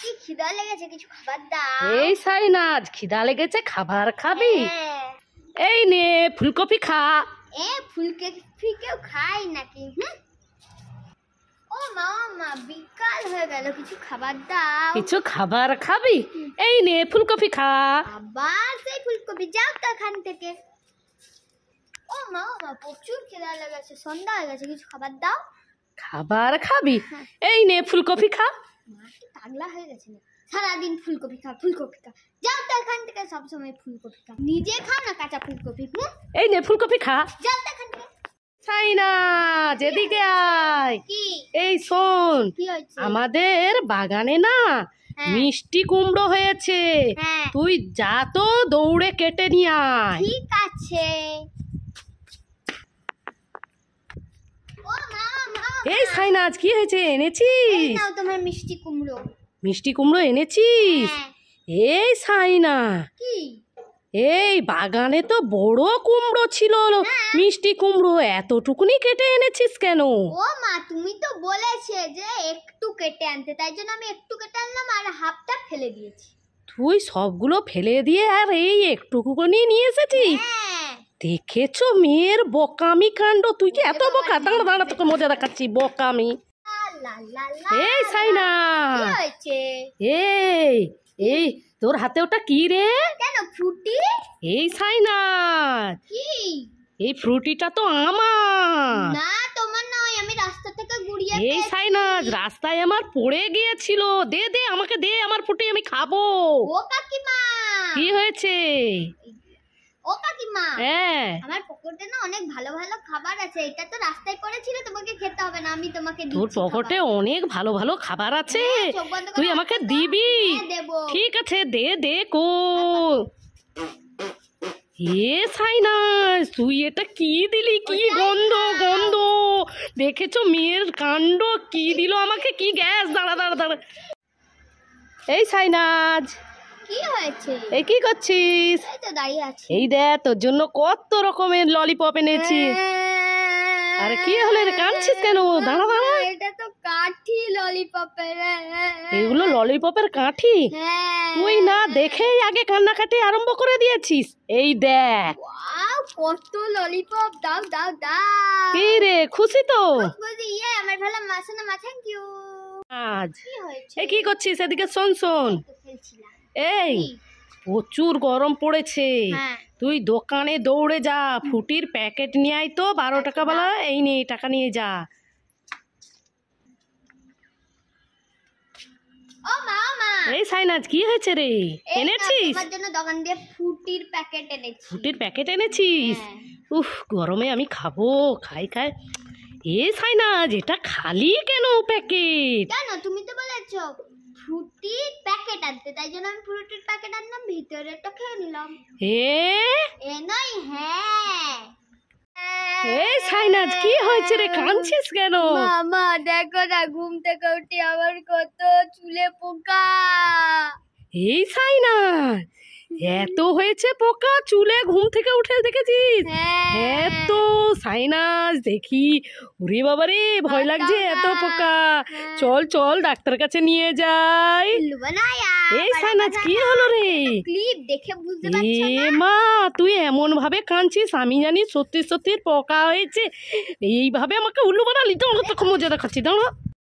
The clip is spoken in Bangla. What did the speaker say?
কি খিদা লেগেছে কিছু খাবার দাও এই সাইনাজ খিদা লেগেছে খাবার খাবি হ্যাঁ। এই নে ফুলকপি খা এ ফুলকপি কেউ খায় নাকি ও মা মা বিকাল হয়ে গেল কিছু খাবার দাও কিছু খাবার খাবি এই নে ফুলকপি খা আবার সেই ফুলকপি যাও তো এখান থেকে ও মা মা প্রচুর খিদা লেগেছে সন্ধ্যা হয়ে গেছে কিছু খাবার দাও খাবার খাবি হ্যাঁ। এই নে ফুলকপি খা পাগলা হয়ে গেছে না সারাদিন ফুলকপি খা ফুলকপি খা যাও তো এখান থেকে সবসময় ফুলকপি খা নিজে খাও না কাঁচা ফুলকপি এই নে ফুলকপি খা যাও তো এখান থেকে সাইনা যেদিকে আয় এই শোন আমাদের বাগানে না হ্যাঁ। মিষ্টি কুমড়ো হয়েছে হ্যাঁ। তুই যা তো দৌড়ে কেটে নিয়ে আয় ঠিক আছে এই কি হয়েছে এনেছিস তোমার মিষ্টি কুমড়ো মিষ্টি কুমড়ো এনেছিস হ্যাঁ। এই সাইনা এই বাগানে তো বড় কুমড়ো ছিল হ্যাঁ। মিষ্টি কুমড়ো এতটুকুনি কেটে এনেছিস কেন ও মা তুমি তো বলেছে যে একটু কেটে আনতে তাই জন্য আমি একটু কেটে আনলাম আর হাফটা ফেলে দিয়েছি তুই সবগুলো ফেলে দিয়ে আর এই একটুকুনি নিয়ে এসেছিস হ্যাঁ। দেখেছ মেয়ের বোকামি কাণ্ড তুই কি এত বোকা দাঁড়া দাঁড়া তোকে মজা দেখাচ্ছি বোকামি এই সাইনা এই এই তোর হাতে ওটা কি রে কেন ফ্রুটি এই সাইনাথ কি এই ফ্রুটিটা তো আমার না তোমার নয় আমি রাস্তা থেকে গুড়িয়ে এই সাইনাথ রাস্তায় আমার পড়ে গিয়েছিল দে দে আমাকে দে আমার ফ্রুটি আমি খাবো ও কাকিমা কি হয়েছে ও কাকিমা হ্যাঁ আমার পকেটে না অনেক ভালো ভালো খাবার আছে এটা তো রাস্তায় পড়েছিল তোমাকে খেতে হবে না আমি তোমাকে তোর পকেটে অনেক ভালো ভালো খাবার হ্যাঁ, আছে তুই আমাকে দিবি হ্যাঁ, ঠিক আছে দে দে কো এ তুই এটা কি দিলি কি গন্ধ গন্ধ দেখেছো মেয়ের কাণ্ড কি দিল আমাকে কি গ্যাস দাঁড়া দাঁড়া দাঁড়া এই সাইনাজ কি কি করছিস এই তো তোর জন্য কত রকমের ললিপপ এনেছি আরে কি হলো কাঁদছিস কেন দাঁড়া দাঁড়া এটা তো কাঠি ললিপপের হ্যাঁ, হ্যাঁ। এগুলো ললিপপের কাঠি হ্যাঁ। তুই না দেখেই আগে কান্নাকাটি আরম্ভ করে দিয়েছিস এই দেখ কত ললিপপ দাও দাও দাও কি রে খুশি তো খুশি না ইয়ে, মাছ আজ কি করছিস এদিকে শোন শোন এই প্রচুর গরম পড়েছে হ্যাঁ। তুই দোকানে দৌড়ে যা ফুটির প্যাকেট নিয়ে আয় তো বারো টাকা আচ্ছা, বেলা এই নে টাকা নিয়ে যা এই সাইনাজ কি হয়েছে রে এনেছিস ফুটির প্যাকেট এনেছিস ফুটির হ্যাঁ। উফ গরমে আমি খাবো খাই খাই এ সাইনাজ এটা খালি কেন প্যাকেট কেন তুমি তো বলেছো ফুটির আনতে তাই জন্য আমি ফ্রুটের প্যাকেট আনলাম ভিতরে একটা খেয়ে নিলাম এ এ নয় হ্যাঁ এই সাইনাজ কি হয়েছে রে কাঁদছিস কেন মামা দেখো না ঘুম থেকে উঠে আমার কত চুলে পোকা এই সাইনাজ এত হয়েছে পোকা চুলে ঘুম থেকে উঠে দেখেছিস হ্যাঁ। এত সাইনাস দেখি ওরে বাবা রে ভয় লাগছে এত পোকা হ্যাঁ। চল চল ডাক্তার কাছে নিয়ে যাই এই সাইনাস কি হলো রে মা তুই এমন ভাবে কাঁদছিস আমি জানি সত্যি সত্যি পোকা হয়েছে এইভাবে আমাকে উল্লু বানালি দাঁড়ো তো মজা দেখাচ্ছি দাঁড়ো